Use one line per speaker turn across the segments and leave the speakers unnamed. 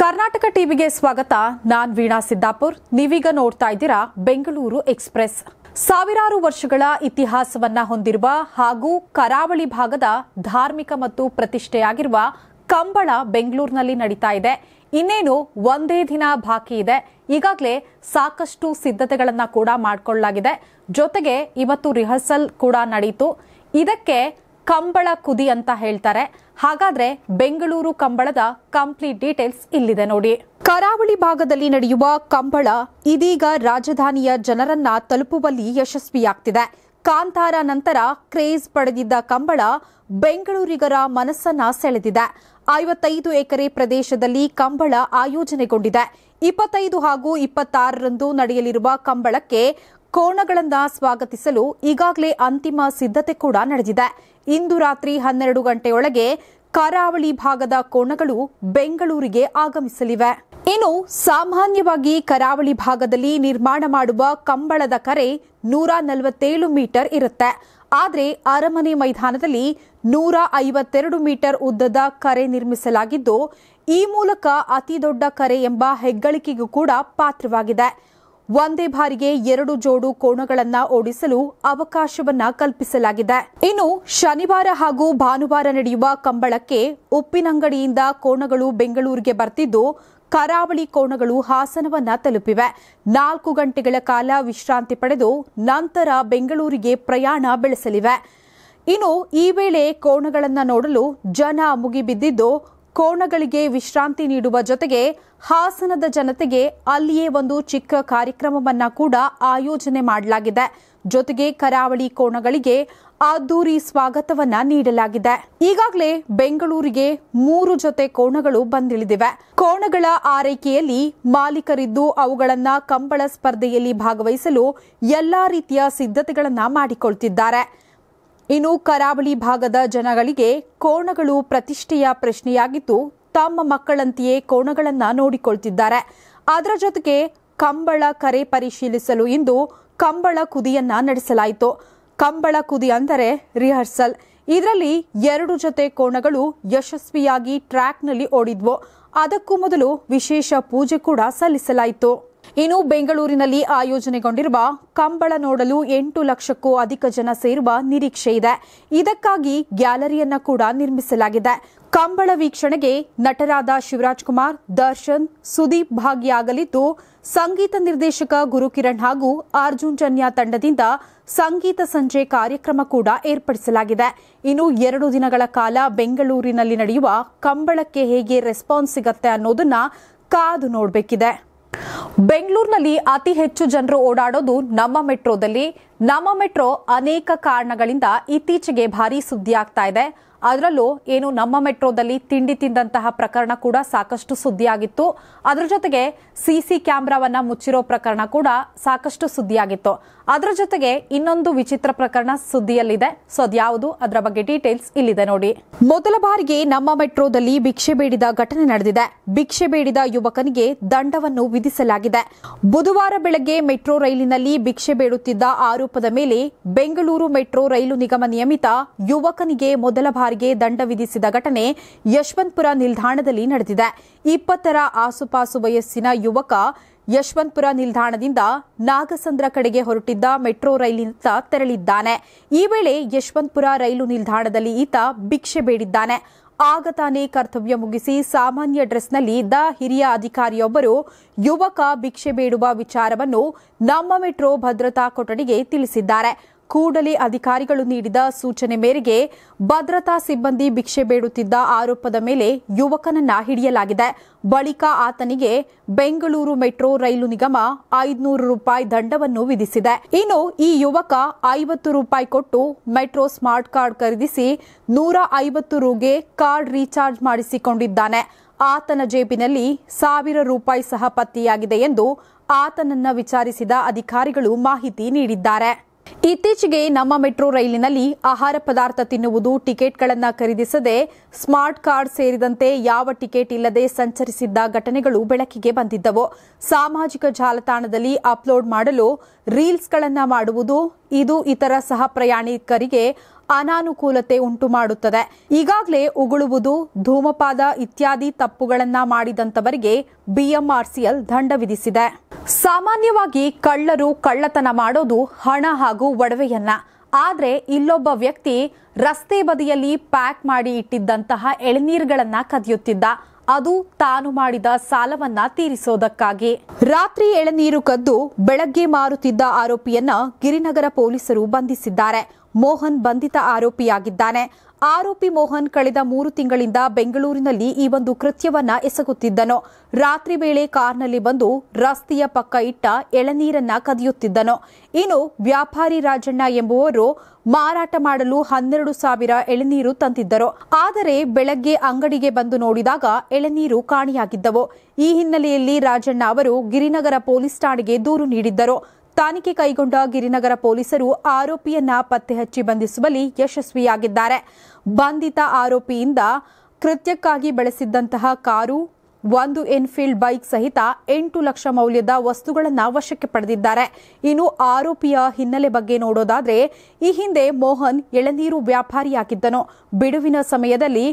ಕರ್ನಾಟಕ ಟಿವಿಗೆ ಸ್ವಾಗತ ನಾನ್ ವೀಣಾ ಸಿದ್ದಾಪುರ್ ನೀವೀಗ ನೋಡ್ತಾ ಇದ್ದೀರಾ ಬೆಂಗಳೂರು ಎಕ್ಸ್ಪ್ರೆಸ್ ಸಾವಿರಾರು ವರ್ಷಗಳ ಇತಿಹಾಸವನ್ನ ಹೊಂದಿರುವ ಹಾಗೂ ಕರಾವಳಿ ಭಾಗದ ಧಾರ್ಮಿಕ ಮತ್ತು ಪ್ರತಿಷ್ಠೆಯಾಗಿರುವ ಕಂಬಳ ಬೆಂಗಳೂರಿನಲ್ಲಿ ನಡೀತಾ ಇದೆ ಇನ್ನೇನು ಒಂದೇ ದಿನ ಬಾಕಿ ಇದೆ ಈಗಾಗಲೇ ಸಾಕಷ್ಟು ಸಿದ್ಧತೆಗಳನ್ನು ಕೂಡ ಮಾಡಿಕೊಳ್ಳಲಾಗಿದೆ ಜೊತೆಗೆ ಇವತ್ತು ರಿಹರ್ಸಲ್ ಕೂಡ ನಡೆಯಿತು ಇದಕ್ಕೆ ಕಂಬಳ ಕುದಿ ಅಂತ ಹೇಳ್ತಾರೆ ಹಾಗಾದ್ರೆ ಬೆಂಗಳೂರು ಕಂಬಳದ ಕಂಪ್ಲೀಟ್ ಡೀಟೇಲ್ಸ್ ಇಲ್ಲಿದೆ ನೋಡಿ ಕರಾವಳಿ ಭಾಗದಲ್ಲಿ ನಡೆಯುವ ಕಂಬಳ ಇದೀಗ ರಾಜಧಾನಿಯ ಜನರನ್ನ ತಲುಪುವಲ್ಲಿ ಯಶಸ್ವಿಯಾಗ್ತಿದೆ ಕಾಂತಾರ ನಂತರ ಕ್ರೇಜ್ ಪಡೆದಿದ್ದ ಕಂಬಳ ಬೆಂಗಳೂರಿಗರ ಮನಸ್ಸನ್ನ ಸೆಳೆದಿದೆ ಐವತ್ತೈದು ಎಕರೆ ಪ್ರದೇಶದಲ್ಲಿ ಕಂಬಳ ಆಯೋಜನೆಗೊಂಡಿದೆ ಇಪ್ಪತ್ತೈದು ಹಾಗೂ ಇಪ್ಪತ್ತಾರರಂದು ನಡೆಯಲಿರುವ ಕಂಬಳಕ್ಕೆ ಕೋಣಗಳನ್ನ ಸ್ವಾಗತಿಸಲು ಈಗಾಗಲೇ ಅಂತಿಮ ಸಿದ್ಧತೆ ಕೂಡ ನಡೆದಿದೆ ಇಂದು ರಾತ್ರಿ ಹನ್ನೆರಡು ಗಂಟೆಯೊಳಗೆ ಕರಾವಳಿ ಭಾಗದ ಕೋಣಗಳು ಬೆಂಗಳೂರಿಗೆ ಆಗಮಿಸಲಿವೆ ಇನ್ನು ಸಾಮಾನ್ಯವಾಗಿ ಕರಾವಳಿ ಭಾಗದಲ್ಲಿ ನಿರ್ಮಾಣ ಮಾಡುವ ಕಂಬಳದ ಕರೆ ನೂರ ನಲವತ್ತೇಳು ಮೀಟರ್ ಇರುತ್ತೆ ಆದರೆ ಅರಮನೆ ಮೈದಾನದಲ್ಲಿ ನೂರ ಐವತ್ತೆರಡು ಮೀಟರ್ ಉದ್ದದ ಕರೆ ನಿರ್ಮಿಸಲಾಗಿದ್ದು ಈ ಮೂಲಕ ಅತಿ ದೊಡ್ಡ ಕರೆ ಎಂಬ ಹೆಗ್ಗಳಿಕೆಗೂ ಕೂಡ ಪಾತ್ರವಾಗಿದೆ ಒಂದೇ ಬಾರಿಗೆ ಎರಡು ಜೋಡು ಕೋಣಗಳನ್ನು ಓಡಿಸಲು ಅವಕಾಶವನ್ನ ಕಲ್ಪಿಸಲಾಗಿದೆ ಇನ್ನು ಶನಿವಾರ ಹಾಗೂ ಭಾನುವಾರ ನಡೆಯುವ ಕಂಬಳಕ್ಕೆ ಉಪ್ಪಿನಂಗಡಿಯಿಂದ ಕೋಣಗಳು ಬೆಂಗಳೂರಿಗೆ ಬರ್ತಿದ್ದು ಕರಾವಳಿ ಕೋಣಗಳು ಹಾಸನವನ್ನ ತಲುಪಿವೆ ನಾಲ್ಕು ಗಂಟೆಗಳ ಕಾಲ ವಿಶ್ರಾಂತಿ ಪಡೆದು ನಂತರ ಬೆಂಗಳೂರಿಗೆ ಪ್ರಯಾಣ ಬೆಳೆಸಲಿವೆ ಇನ್ನು ಈ ವೇಳೆ ಕೋಣಗಳನ್ನು ನೋಡಲು ಜನ ಮುಗಿಬಿದ್ದಿದ್ದು ಕೋಣಗಳಿಗೆ ವಿಶ್ರಾಂತಿ ನೀಡುವ ಜೊತೆಗೆ ಹಾಸನದ ಜನತೆಗೆ ಅಲ್ಲಿಯೇ ಒಂದು ಚಿಕ್ಕ ಕಾರ್ಯಕ್ರಮವನ್ನ ಕೂಡ ಆಯೋಜನೆ ಮಾಡಲಾಗಿದೆ ಜೊತೆಗೆ ಕರಾವಳಿ ಕೋಣಗಳಿಗೆ ಅದ್ದೂರಿ ಸ್ವಾಗತವನ್ನ ನೀಡಲಾಗಿದೆ ಈಗಾಗಲೇ ಬೆಂಗಳೂರಿಗೆ ಮೂರು ಜೊತೆ ಕೋಣಗಳು ಬಂದಿಳಿದಿವೆ ಕೋಣಗಳ ಆರೈಕೆಯಲ್ಲಿ ಮಾಲೀಕರಿದ್ದು ಅವುಗಳನ್ನ ಕಂಬಳ ಸ್ಪರ್ಧೆಯಲ್ಲಿ ಭಾಗವಹಿಸಲು ಎಲ್ಲಾ ರೀತಿಯ ಸಿದ್ಧತೆಗಳನ್ನ ಮಾಡಿಕೊಳ್ತಿದ್ದಾರೆ ಇನ್ನು ಕರಾವಳಿ ಭಾಗದ ಜನಗಳಿಗೆ ಕೋಣಗಳು ಪ್ರತಿಷ್ಠೆಯ ಪ್ರಶ್ನೆಯಾಗಿದ್ದು ತಮ್ಮ ಮಕ್ಕಳಂತೆಯೇ ಕೋಣಗಳನ್ನು ನೋಡಿಕೊಳ್ತಿದ್ದಾರೆ ಅದರ ಜೊತೆಗೆ ಕಂಬಳ ಕರೆ ಪರಿಶೀಲಿಸಲು ಇಂದು ಕಂಬಳ ಕುದಿಯನ್ನ ನಡೆಸಲಾಯಿತು ಕಂಬಳ ಕುದಿ ಅಂದರೆ ರಿಹರ್ಸಲ್ ಇದರಲ್ಲಿ ಎರಡು ಜೊತೆ ಕೋಣಗಳು ಯಶಸ್ವಿಯಾಗಿ ಟ್ರ್ಯಾಕ್ನಲ್ಲಿ ಓಡಿದ್ವು ಅದಕ್ಕೂ ಮೊದಲು ವಿಶೇಷ ಪೂಜೆ ಕೂಡ ಸಲ್ಲಿಸಲಾಯಿತು ಇನ್ನು ಬೆಂಗಳೂರಿನಲ್ಲಿ ಆಯೋಜನೆಗೊಂಡಿರುವ ಕಂಬಳ ನೋಡಲು ಎಂಟು ಲಕ್ಷಕ್ಕೂ ಅಧಿಕ ಜನ ಸೇರುವ ನಿರೀಕ್ಷೆ ಇದೆ ಇದಕ್ಕಾಗಿ ಗ್ಯಾಲರಿಯನ್ನ ಕೂಡ ನಿರ್ಮಿಸಲಾಗಿದೆ ಕಂಬಳ ವೀಕ್ಷಣೆಗೆ ನಟರಾದ ಶಿವರಾಜ್ ಕುಮಾರ್ ದರ್ಶನ್ ಸುದೀಪ್ ಭಾಗಿಯಾಗಲಿದ್ದು ಸಂಗೀತ ನಿರ್ದೇಶಕ ಗುರುಕಿರಣ್ ಹಾಗೂ ಅರ್ಜುನ್ ಜನ್ಯ ತಂಡದಿಂದ ಸಂಗೀತ ಸಂಜೆ ಕಾರ್ಯಕ್ರಮ ಕೂಡ ಏರ್ಪಡಿಸಲಾಗಿದೆ ಇನ್ನು ಎರಡು ದಿನಗಳ ಕಾಲ ಬೆಂಗಳೂರಿನಲ್ಲಿ ನಡೆಯುವ ಕಂಬಳಕ್ಕೆ ಹೇಗೆ ರೆಸ್ಪಾನ್ಸ್ ಸಿಗತ್ತೆ ಅನ್ನೋದನ್ನ ಕಾದು ನೋಡಬೇಕಿದೆ ಬೆಂಗಳೂರಿನಲ್ಲಿ ಅತಿ ಹೆಚ್ಚು ಜನರು ಓಡಾಡೋದು ನಮ್ಮ ಮೆಟ್ರೋದಲ್ಲಿ ನಮ್ಮ ಮೆಟ್ರೋ ಅನೇಕ ಕಾರಣಗಳಿಂದ ಇತ್ತೀಚೆಗೆ ಭಾರೀ ಸುದ್ದಿಯಾಗ್ತಾ ಇದೆ ಅದರಲ್ಲೂ ಏನು ನಮ್ಮ ಮೆಟ್ರೋದಲ್ಲಿ ತಿಂಡಿ ತಿಂದಂತಹ ಪ್ರಕರಣ ಕೂಡ ಸಾಕಷ್ಟು ಸುದ್ದಿಯಾಗಿತ್ತು ಅದರ ಜೊತೆಗೆ ಸಿಸಿ ಕ್ಯಾಮ್ರಾವನ್ನ ಮುಚ್ಚಿರೋ ಪ್ರಕರಣ ಕೂಡ ಸಾಕಷ್ಟು ಸುದ್ದಿಯಾಗಿತ್ತು ಅದರ ಜೊತೆಗೆ ಇನ್ನೊಂದು ವಿಚಿತ್ರ ಪ್ರಕರಣ ಸುದ್ದಿಯಲ್ಲಿದೆ ಸೊ ಅದ್ಯಾವುದು ಅದರ ಬಗ್ಗೆ ಡೀಟೇಲ್ಸ್ ಇಲ್ಲಿದೆ ನೋಡಿ ಮೊದಲ ಬಾರಿಗೆ ನಮ್ಮ ಮೆಟ್ರೋದಲ್ಲಿ ಭಿಕ್ಷೆ ಬೇಡಿದ ಘಟನೆ ನಡೆದಿದೆ ಭಿಕ್ಷೆ ಬೇಡಿದ ಯುವಕನಿಗೆ ದಂಡವನ್ನು ವಿಧಿಸಲಾಗಿದೆ ಬುಧವಾರ ಬೆಳಗ್ಗೆ ಮೆಟ್ರೋ ರೈಲಿನಲ್ಲಿ ಭಿಕ್ಷೆ ಬೇಡುತ್ತಿದ್ದ ಆರೋಪದ ಮೇಲೆ ಬೆಂಗಳೂರು ಮೆಟ್ರೋ ರೈಲು ನಿಗಮ ನಿಯಮಿತ ಯುವಕನಿಗೆ ಮೊದಲ ಬಾರಿ ಗೆ ದಂಡ ವಿಧಿಸಿದ ಘಟನೆ ಯಶವಂತಪುರ ನಿಲ್ದಾಣದಲ್ಲಿ ನಡೆದಿದೆ ಇಪ್ಪತ್ತರ ಆಸುಪಾಸು ವಯಸ್ಸಿನ ಯುವಕ ಯಶವಂತಪುರ ನಿಲ್ದಾಣದಿಂದ ನಾಗಸಂದ್ರ ಕಡೆಗೆ ಹೊರಟಿದ್ದ ಮೆಟ್ರೋ ರೈಲಿನಿಂದ ತೆರಳಿದ್ದಾನೆ ಈ ವೇಳೆ ಯಶವಂತಪುರ ರೈಲು ನಿಲ್ದಾಣದಲ್ಲಿ ಈತ ಭಿಕ್ಷೆ ಬೇಡಿದ್ದಾನೆ ಆಗ ತಾನೇ ಕರ್ತವ್ಯ ಮುಗಿಸಿ ಸಾಮಾನ್ಯ ಡ್ರೆಸ್ನಲ್ಲಿ ಇದ್ದ ಹಿರಿಯ ಅಧಿಕಾರಿಯೊಬ್ಬರು ಯುವಕ ಭಿಕ್ಷೆ ಬೇಡುವ ವಿಚಾರವನ್ನು ನಮ್ಮ ಮೆಟ್ರೋ ಭದ್ರತಾ ಕೊಠಡಿಗೆ ತಿಳಿಸಿದ್ದಾರೆ ಕೂಡಲೇ ಅಧಿಕಾರಿಗಳು ನೀಡಿದ ಸೂಚನೆ ಮೇರೆಗೆ ಭದ್ರತಾ ಸಿಬ್ಬಂದಿ ಭಿಕ್ಷೆ ಬೇಡುತ್ತಿದ್ದ ಆರೋಪದ ಮೇಲೆ ಯುವಕನನ್ನ ಹಿಡಿಯಲಾಗಿದೆ ಬಳಿಕ ಆತನಿಗೆ ಬೆಂಗಳೂರು ಮೆಟ್ರೋ ರೈಲು ನಿಗಮ ಐದುನೂರು ರೂಪಾಯಿ ದಂಡವನ್ನು ವಿಧಿಸಿದೆ ಇನ್ನು ಈ ಯುವಕ ಐವತ್ತು ರೂಪಾಯಿ ಕೊಟ್ಟು ಮೆಟ್ರೋ ಸ್ಮಾರ್ಟ್ ಕಾರ್ಡ್ ಖರೀದಿಸಿ ನೂರ ಐವತ್ತು ರೂಗೆ ಕಾರ್ಡ್ ರೀಚಾರ್ಜ್ ಮಾಡಿಸಿಕೊಂಡಿದ್ದಾನೆ ಆತನ ಜೇಬಿನಲ್ಲಿ ಸಾವಿರ ರೂಪಾಯಿ ಸಹ ಪತ್ತೆಯಾಗಿದೆ ಎಂದು ಆತನನ್ನ ವಿಚಾರಿಸಿದ ಅಧಿಕಾರಿಗಳು ಮಾಹಿತಿ ನೀಡಿದ್ದಾರೆ ಇತ್ತೀಚೆಗೆ ನಮ್ಮ ಮೆಟ್ರೋ ರೈಲಿನಲ್ಲಿ ಆಹಾರ ಪದಾರ್ಥ ತಿನ್ನುವುದು ಟಿಕೆಟ್ಗಳನ್ನು ಖರೀದಿಸದೆ ಸ್ಮಾರ್ಟ್ ಕಾರ್ಡ್ ಸೇರಿದಂತೆ ಯಾವ ಟಿಕೆಟ್ ಇಲ್ಲದೆ ಸಂಚರಿಸಿದ್ದ ಘಟನೆಗಳು ಬೆಳಕಿಗೆ ಬಂದಿದ್ದವು ಸಾಮಾಜಿಕ ಜಾಲತಾಣದಲ್ಲಿ ಅಪ್ಲೋಡ್ ಮಾಡಲು ರೀಲ್ಸ್ಗಳನ್ನು ಮಾಡುವುದು ಇದು ಇತರ ಸಹ ಪ್ರಯಾಣಿಕರಿಗೆ ಅನಾನುಕೂಲತೆ ಉಂಟು ಮಾಡುತ್ತದೆ ಈಗಾಗಲೇ ಉಗುಳುವುದು ಧೂಮಪಾದ ಇತ್ಯಾದಿ ತಪ್ಪುಗಳನ್ನು ಮಾಡಿದಂತವರಿಗೆ ಬಿಎಂಆರ್ಸಿಎಲ್ ದಂಡ ವಿಧಿಸಿದೆ ಸಾಮಾನ್ಯವಾಗಿ ಕಳ್ಳರು ಕಳ್ಳತನ ಮಾಡೋದು ಹಣ ಹಾಗೂ ಒಡವೆಯನ್ನ ಆದರೆ ಇಲ್ಲೊಬ್ಬ ವ್ಯಕ್ತಿ ರಸ್ತೆ ಬದಿಯಲ್ಲಿ ಪ್ಯಾಕ್ ಮಾಡಿ ಇಟ್ಟಿದ್ದಂತಹ ಎಳನೀರುಗಳನ್ನ ಕದಿಯುತ್ತಿದ್ದ ಅದು ತಾನು ಮಾಡಿದ ಸಾಲವನ್ನ ತೀರಿಸೋದಕ್ಕಾಗಿ ರಾತ್ರಿ ಎಳನೀರು ಕದ್ದು ಬೆಳಗ್ಗೆ ಮಾರುತ್ತಿದ್ದ ಆರೋಪಿಯನ್ನ ಗಿರಿನಗರ ಪೊಲೀಸರು ಬಂಧಿಸಿದ್ದಾರೆ ಮೋಹನ್ ಬಂಧಿತ ಆರೋಪಿಯಾಗಿದ್ದಾನೆ ಆರೋಪಿ ಮೋಹನ್ ಕಳೆದ ಮೂರು ತಿಂಗಳಿಂದ ಬೆಂಗಳೂರಿನಲ್ಲಿ ಈ ಒಂದು ಕೃತ್ಯವನ್ನ ಎಸಗುತ್ತಿದ್ದನು ರಾತ್ರಿ ವೇಳೆ ಕಾರ್ನಲ್ಲಿ ಬಂದು ರಸ್ತೆಯ ಪಕ್ಕ ಇಟ್ಟ ಎಳನೀರನ್ನ ಕದಿಯುತ್ತಿದ್ದನು ಇನ್ನು ವ್ಯಾಪಾರಿ ರಾಜಣ್ಣ ಎಂಬುವರು ಮಾರಾಟ ಮಾಡಲು ಹನ್ನೆರಡು ಸಾವಿರ ಎಳನೀರು ತಂದಿದ್ದರು ಆದರೆ ಬೆಳಗ್ಗೆ ಅಂಗಡಿಗೆ ಬಂದು ನೋಡಿದಾಗ ಎಳನೀರು ಕಾಣಿಯಾಗಿದ್ದವು ಈ ಹಿನ್ನೆಲೆಯಲ್ಲಿ ರಾಜಣ್ಣ ಅವರು ಗಿರಿನಗರ ಪೊಲೀಸ್ ಠಾಣೆಗೆ ದೂರು ನೀಡಿದ್ದರು ತನಿಖೆ ಕೈಗೊಂಡ ಗಿರಿನಗರ ಪೊಲೀಸರು ಆರೋಪಿಯನ್ನ ಪತ್ತೆ ಹಚ್ಚಿ ಬಂಧಿಸುವಲ್ಲಿ ಯಶಸ್ವಿಯಾಗಿದ್ದಾರೆ ಬಂಧಿತ ಆರೋಪಿಯಿಂದ ಕೃತ್ಯಕ್ಕಾಗಿ ಬಳಸಿದ್ದಂತಹ ಕಾರು ಒಂದು ಎನ್ಫೀಲ್ಡ್ ಬೈಕ್ ಸಹಿತ ಎಂಟು ಲಕ್ಷ ಮೌಲ್ಯದ ವಸ್ತುಗಳನ್ನು ವಶಕ್ಕೆ ಪಡೆದಿದ್ದಾರೆ ಇನ್ನು ಆರೋಪಿಯ ಹಿನ್ನೆಲೆ ಬಗ್ಗೆ ನೋಡೋದಾದ್ರೆ ಈ ಹಿಂದೆ ಮೋಹನ್ ಎಳನೀರು ವ್ಯಾಪಾರಿಯಾಗಿದ್ದನು ಬಿಡುವಿನ ಸಮಯದಲ್ಲಿ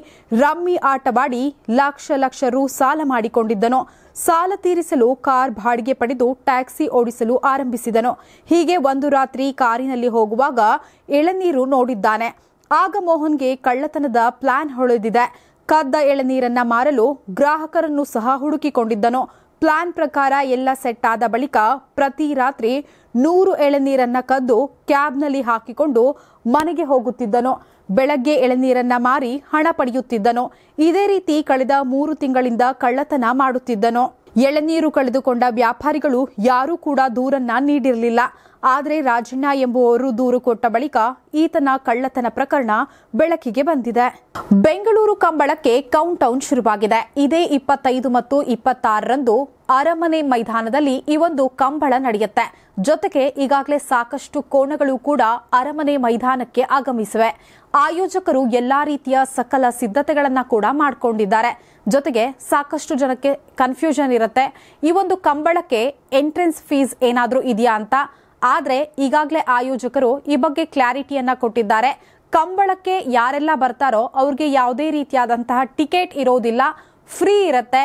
ರಮ್ಮಿ ಆಟವಾಡಿ ಲಕ್ಷ ಲಕ್ಷ ರು ಸಾಲ ಮಾಡಿಕೊಂಡಿದ್ದನು ಸಾಲ ತೀರಿಸಲು ಕಾರ್ ಬಾಡಿಗೆ ಪಡೆದು ಟ್ಯಾಕ್ಸಿ ಓಡಿಸಲು ಆರಂಭಿಸಿದನು ಹೀಗೆ ಒಂದು ರಾತ್ರಿ ಕಾರಿನಲ್ಲಿ ಹೋಗುವಾಗ ಎಳನೀರು ನೋಡಿದ್ದಾನೆ ಆಗ ಮೋಹನ್ಗೆ ಕಳ್ಳತನದ ಪ್ಲಾನ್ ಹೊಳೆದಿದೆ ಕದ್ದ ಎಳೆನೀರನ್ನ ಮಾರಲು ಗ್ರಾಹಕರನ್ನು ಸಹ ಹುಡುಕಿಕೊಂಡಿದ್ದನು ಪ್ಲಾನ್ ಪ್ರಕಾರ ಎಲ್ಲ ಸೆಟ್ ಆದ ಬಳಿಕ ಪ್ರತಿ ರಾತ್ರಿ ನೂರು ಎಳೆನೀರನ್ನ ಕದ್ದು ಕ್ಯಾಬ್ನಲ್ಲಿ ಹಾಕಿಕೊಂಡು ಮನೆಗೆ ಹೋಗುತ್ತಿದ್ದನು ಬೆಳಗ್ಗೆ ಎಳೆನೀರನ್ನ ಮಾರಿ ಹಣ ಪಡೆಯುತ್ತಿದ್ದನು ಇದೇ ರೀತಿ ಕಳೆದ ಮೂರು ತಿಂಗಳಿಂದ ಕಳ್ಳತನ ಮಾಡುತ್ತಿದ್ದನು ಎಳನೀರು ಕಳೆದುಕೊಂಡ ವ್ಯಾಪಾರಿಗಳು ಯಾರೂ ಕೂಡ ದೂರನ್ನ ನೀಡಿರಲಿಲ್ಲ ಆದರೆ ರಾಜಣ್ಣ ಎಂಬುವವರು ದೂರು ಕೊಟ್ಟ ಬಳಿಕ ಈತನ ಕಳ್ಳತನ ಪ್ರಕರಣ ಬೆಳಕಿಗೆ ಬಂದಿದೆ ಬೆಂಗಳೂರು ಕಂಬಳಕ್ಕೆ ಕೌಂಟ್ ಶುರುವಾಗಿದೆ ಇದೇ ಇಪ್ಪತ್ತೈದು ಮತ್ತು ಇಪ್ಪತ್ತಾರರಂದು ಅರಮನೆ ಮೈದಾನದಲ್ಲಿ ಈ ಒಂದು ಕಂಬಳ ನಡೆಯುತ್ತೆ ಜೊತೆಗೆ ಈಗಾಗಲೇ ಸಾಕಷ್ಟು ಕೋಣಗಳು ಕೂಡ ಅರಮನೆ ಮೈದಾನಕ್ಕೆ ಆಗಮಿಸಿವೆ ಆಯೋಜಕರು ಎಲ್ಲಾ ರೀತಿಯ ಸಕಲ ಸಿದ್ಧತೆಗಳನ್ನು ಕೂಡ ಮಾಡಿಕೊಂಡಿದ್ದಾರೆ ಜೊತೆಗೆ ಸಾಕಷ್ಟು ಜನಕ್ಕೆ ಕನ್ಫ್ಯೂಷನ್ ಇರುತ್ತೆ ಈ ಒಂದು ಕಂಬಳಕ್ಕೆ ಎಂಟ್ರೆನ್ಸ್ ಫೀಸ್ ಏನಾದರೂ ಇದೆಯಾ ಅಂತ ಆದರೆ ಈಗಾಗಲೇ ಆಯೋಜಕರು ಈ ಬಗ್ಗೆ ಕ್ಲಾರಿಟಿಯನ್ನು ಕೊಟ್ಟಿದ್ದಾರೆ ಕಂಬಳಕ್ಕೆ ಯಾರೆಲ್ಲ ಬರ್ತಾರೋ ಅವ್ರಿಗೆ ಯಾವುದೇ ರೀತಿಯಾದಂತಹ ಟಿಕೆಟ್ ಇರೋದಿಲ್ಲ ಫ್ರೀ ಇರುತ್ತೆ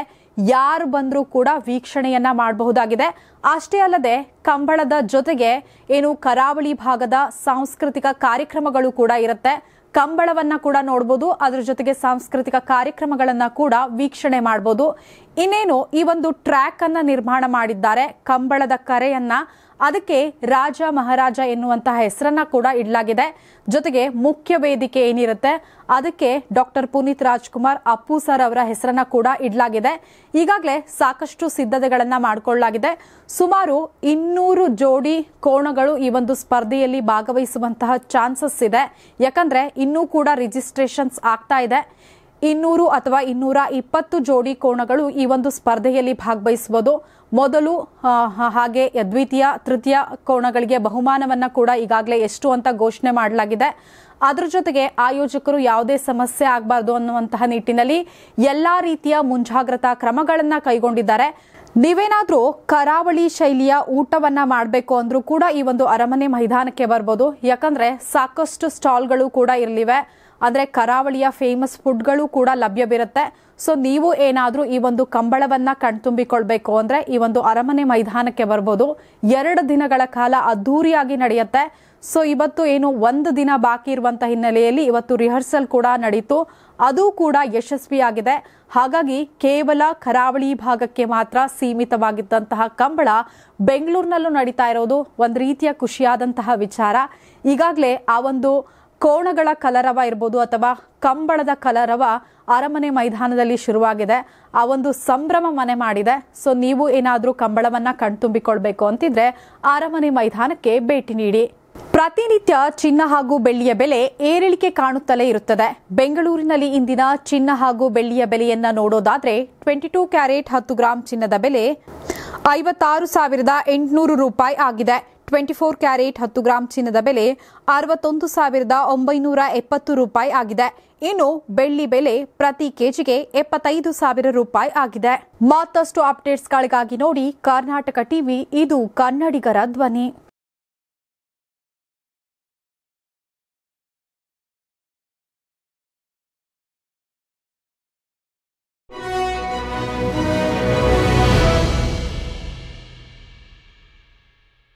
ಯಾರು ಬಂದರೂ ಕೂಡ ವೀಕ್ಷಣೆಯನ್ನ ಮಾಡಬಹುದಾಗಿದೆ ಅಷ್ಟೇ ಅಲ್ಲದೆ ಕಂಬಳದ ಜೊತೆಗೆ ಏನು ಕರಾವಳಿ ಭಾಗದ ಸಾಂಸ್ಕೃತಿಕ ಕಾರ್ಯಕ್ರಮಗಳು ಕೂಡ ಇರುತ್ತೆ ಕಂಬಳವನ್ನ ಕೂಡ ನೋಡಬಹುದು ಅದರ ಜೊತೆಗೆ ಸಾಂಸ್ಕೃತಿಕ ಕಾರ್ಯಕ್ರಮಗಳನ್ನ ಕೂಡ ವೀಕ್ಷಣೆ ಮಾಡಬಹುದು ಇನ್ನೇನು ಈ ಒಂದು ಟ್ರ್ಯಾಕ್ ಅನ್ನ ನಿರ್ಮಾಣ ಮಾಡಿದ್ದಾರೆ ಕಂಬಳದ ಕರೆಯನ್ನ ಅದಕ್ಕೆ ರಾಜ ಮಹಾರಾಜ ಎನ್ನುವಂತಹ ಹೆಸರನ್ನ ಕೂಡ ಇಡಲಾಗಿದೆ ಜೊತೆಗೆ ಮುಖ್ಯ ವೇದಿಕೆ ಏನಿರುತ್ತೆ ಅದಕ್ಕೆ ಡಾಕ್ಟರ್ ಪುನೀತ್ ರಾಜ್ಕುಮಾರ್ ಅಪ್ಪು ಸರ್ ಅವರ ಹೆಸರನ್ನ ಕೂಡ ಇಡಲಾಗಿದೆ ಈಗಾಗಲೇ ಸಾಕಷ್ಟು ಸಿದ್ಧತೆಗಳನ್ನ ಮಾಡಿಕೊಳ್ಳಲಾಗಿದೆ ಸುಮಾರು ಇನ್ನೂರು ಜೋಡಿ ಕೋಣಗಳು ಈ ಒಂದು ಸ್ಪರ್ಧೆಯಲ್ಲಿ ಭಾಗವಹಿಸುವಂತಹ ಚಾನ್ಸಸ್ ಇದೆ ಯಾಕಂದ್ರೆ ಇನ್ನೂ ಕೂಡ ರಿಜಿಸ್ಟ್ರೇಷನ್ಸ್ ಆಗ್ತಾ ಇದೆ ಇನ್ನೂರು ಅಥವಾ ಇನ್ನೂರ ಇಪ್ಪತ್ತು ಜೋಡಿ ಕೋಣಗಳು ಈ ಒಂದು ಸ್ಪರ್ಧೆಯಲ್ಲಿ ಭಾಗವಹಿಸುವುದು ಮೊದಲು ಹಾಗೆ ದ್ವಿತೀಯ ತೃತೀಯ ಕೋಣಗಳಿಗೆ ಬಹುಮಾನವನ್ನ ಕೂಡ ಈಗಾಗಲೇ ಎಷ್ಟು ಅಂತ ಘೋಷಣೆ ಮಾಡಲಾಗಿದೆ ಅದರ ಜೊತೆಗೆ ಆಯೋಜಕರು ಯಾವುದೇ ಸಮಸ್ಯೆ ಆಗಬಾರ್ದು ಅನ್ನುವಂತಹ ನಿಟ್ಟಿನಲ್ಲಿ ಎಲ್ಲಾ ರೀತಿಯ ಮುಂಜಾಗ್ರತಾ ಕ್ರಮಗಳನ್ನು ಕೈಗೊಂಡಿದ್ದಾರೆ ನೀವೇನಾದರೂ ಕರಾವಳಿ ಶೈಲಿಯ ಊಟವನ್ನ ಮಾಡಬೇಕು ಅಂದ್ರೂ ಕೂಡ ಈ ಒಂದು ಅರಮನೆ ಮೈದಾನಕ್ಕೆ ಬರ್ಬೋದು ಯಾಕಂದ್ರೆ ಸಾಕಷ್ಟು ಸ್ಟಾಲ್ಗಳು ಕೂಡ ಇರಲಿವೆ ಅಂದರೆ ಕರಾವಳಿಯ ಫೇಮಸ್ ಫುಡ್ಗಳು ಕೂಡ ಲಭ್ಯವಿರುತ್ತೆ ಸೊ ನೀವು ಏನಾದರೂ ಈ ಒಂದು ಕಂಬಳವನ್ನು ಕಣ್ತುಂಬಿಕೊಳ್ಬೇಕು ಅಂದರೆ ಈ ಒಂದು ಅರಮನೆ ಮೈದಾನಕ್ಕೆ ಬರ್ಬೋದು ಎರಡು ದಿನಗಳ ಕಾಲ ಅದ್ದೂರಿಯಾಗಿ ನಡೆಯುತ್ತೆ ಸೊ ಇವತ್ತು ಏನು ಒಂದು ದಿನ ಬಾಕಿ ಇರುವಂತಹ ಹಿನ್ನೆಲೆಯಲ್ಲಿ ಇವತ್ತು ರಿಹರ್ಸಲ್ ಕೂಡ ನಡೀತು ಅದು ಕೂಡ ಯಶಸ್ವಿಯಾಗಿದೆ ಹಾಗಾಗಿ ಕೇವಲ ಕರಾವಳಿ ಭಾಗಕ್ಕೆ ಮಾತ್ರ ಸೀಮಿತವಾಗಿದ್ದಂತಹ ಕಂಬಳ ಬೆಂಗಳೂರಿನಲ್ಲೂ ನಡೀತಾ ಇರೋದು ಒಂದು ರೀತಿಯ ಖುಷಿಯಾದಂತಹ ವಿಚಾರ ಈಗಾಗಲೇ ಆ ಒಂದು ಕೋಣಗಳ ಕಲರವ ಇರ್ಬೋದು ಅಥವಾ ಕಂಬಳದ ಕಲರವ ಅರಮನೆ ಮೈದಾನದಲ್ಲಿ ಶುರುವಾಗಿದೆ ಆ ಒಂದು ಸಂಭ್ರಮ ಮನೆ ಮಾಡಿದೆ ಸೊ ನೀವು ಏನಾದರೂ ಕಂಬಳವನ್ನ ಕಣ್ತುಂಬಿಕೊಳ್ಬೇಕು ಅಂತಿದ್ರೆ ಅರಮನೆ ಮೈದಾನಕ್ಕೆ ಭೇಟಿ ನೀಡಿ ಪ್ರತಿನಿತ್ಯ ಚಿನ್ನ ಹಾಗೂ ಬೆಳ್ಳಿಯ ಬೆಲೆ ಏರಿಳಿಕೆ ಕಾಣುತ್ತಲೇ ಇರುತ್ತದೆ ಬೆಂಗಳೂರಿನಲ್ಲಿ ಇಂದಿನ ಚಿನ್ನ ಹಾಗೂ ಬೆಳ್ಳಿಯ ಬೆಲೆಯನ್ನ ನೋಡೋದಾದ್ರೆ ಟ್ವೆಂಟಿ ಟೂ ಕ್ಯಾರೆಟ್ ಹತ್ತು ಗ್ರಾಂ ಚಿನ್ನದ ಬೆಲೆ ಐವತ್ತಾರು ಸಾವಿರದ ಎಂಟುನೂರು ರೂಪಾಯಿ ಆಗಿದೆ ಟ್ವೆಂಟಿ ಫೋರ್ ಕ್ಯಾರೆಟ್ ಹತ್ತು ಗ್ರಾಂ ಚಿನ್ನದ ಬೆಲೆ ಅರವತ್ತೊಂದು ಸಾವಿರದ ಒಂಬೈನೂರ ಎಪ್ಪತ್ತು ರೂಪಾಯಿ ಆಗಿದೆ ಇನ್ನು ಬೆಳ್ಳಿ ಬೆಲೆ ಪ್ರತಿ ಕೆಜಿಗೆ ಎಪ್ಪತ್ತೈದು ಸಾವಿರ ರೂಪಾಯಿ ಆಗಿದೆ ಮತ್ತಷ್ಟು ಅಪ್ಡೇಟ್ಸ್ಗಳಿಗಾಗಿ ನೋಡಿ ಕರ್ನಾಟಕ ಟಿವಿ ಇದು ಕನ್ನಡಿಗರ ಧ್ವನಿ